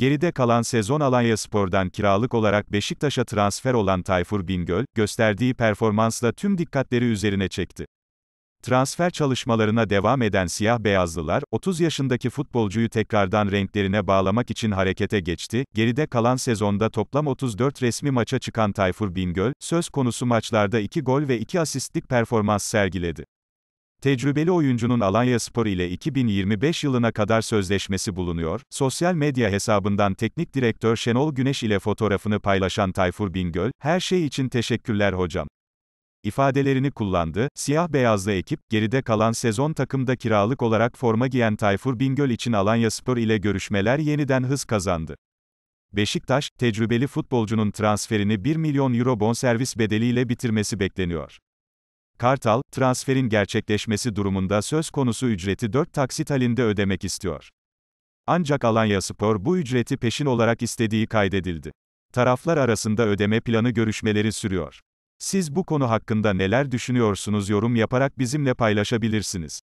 Geride kalan sezon Alanya Spor'dan kiralık olarak Beşiktaş'a transfer olan Tayfur Bingöl, gösterdiği performansla tüm dikkatleri üzerine çekti. Transfer çalışmalarına devam eden siyah beyazlılar, 30 yaşındaki futbolcuyu tekrardan renklerine bağlamak için harekete geçti. Geride kalan sezonda toplam 34 resmi maça çıkan Tayfur Bingöl, söz konusu maçlarda 2 gol ve 2 asistlik performans sergiledi. Tecrübeli oyuncunun Alanya Spor ile 2025 yılına kadar sözleşmesi bulunuyor. Sosyal medya hesabından teknik direktör Şenol Güneş ile fotoğrafını paylaşan Tayfur Bingöl, her şey için teşekkürler hocam ifadelerini kullandı. Siyah beyazlı ekip, geride kalan sezon takımda kiralık olarak forma giyen Tayfur Bingöl için Alanya Spor ile görüşmeler yeniden hız kazandı. Beşiktaş, tecrübeli futbolcunun transferini 1 milyon euro bonservis bedeliyle bitirmesi bekleniyor. Kartal, transferin gerçekleşmesi durumunda söz konusu ücreti 4 taksit halinde ödemek istiyor. Ancak Alanya Spor bu ücreti peşin olarak istediği kaydedildi. Taraflar arasında ödeme planı görüşmeleri sürüyor. Siz bu konu hakkında neler düşünüyorsunuz yorum yaparak bizimle paylaşabilirsiniz.